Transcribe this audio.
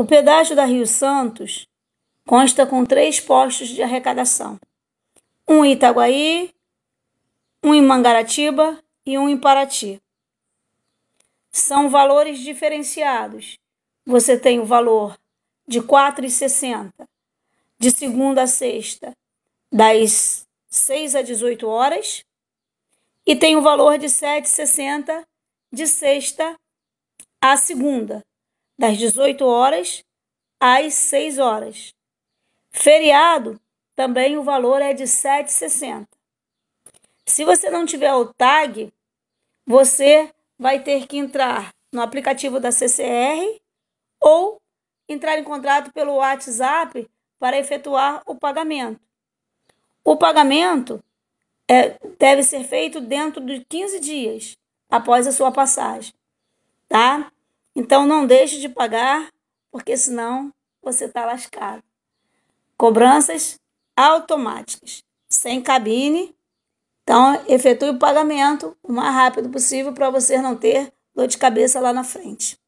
O pedágio da Rio Santos consta com três postos de arrecadação: um em Itaguaí, um em Mangaratiba e um em Paraty. São valores diferenciados. Você tem o valor de R$ 4,60 de segunda a sexta, das 6 às 18 horas, e tem o valor de R$ 7,60 de sexta a segunda, das 18 horas às 6 horas. Feriado, também o valor é de 7,60. Se você não tiver o tag, você vai ter que entrar no aplicativo da CCR ou entrar em contrato pelo WhatsApp para efetuar o pagamento. O pagamento é, deve ser feito dentro de 15 dias após a sua passagem, tá? Então não deixe de pagar, porque senão você está lascado. Cobranças automáticas, sem cabine. Então, efetue o pagamento o mais rápido possível para você não ter dor de cabeça lá na frente.